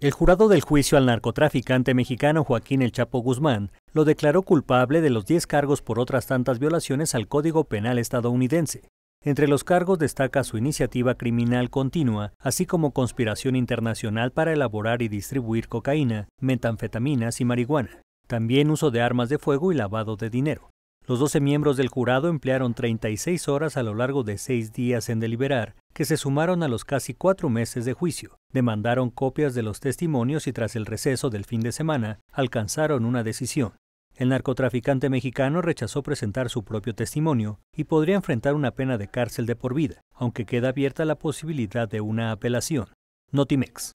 El jurado del juicio al narcotraficante mexicano Joaquín El Chapo Guzmán lo declaró culpable de los 10 cargos por otras tantas violaciones al Código Penal estadounidense. Entre los cargos destaca su iniciativa criminal continua, así como conspiración internacional para elaborar y distribuir cocaína, metanfetaminas y marihuana, también uso de armas de fuego y lavado de dinero. Los 12 miembros del jurado emplearon 36 horas a lo largo de seis días en deliberar, que se sumaron a los casi cuatro meses de juicio demandaron copias de los testimonios y tras el receso del fin de semana alcanzaron una decisión. El narcotraficante mexicano rechazó presentar su propio testimonio y podría enfrentar una pena de cárcel de por vida, aunque queda abierta la posibilidad de una apelación. Notimex.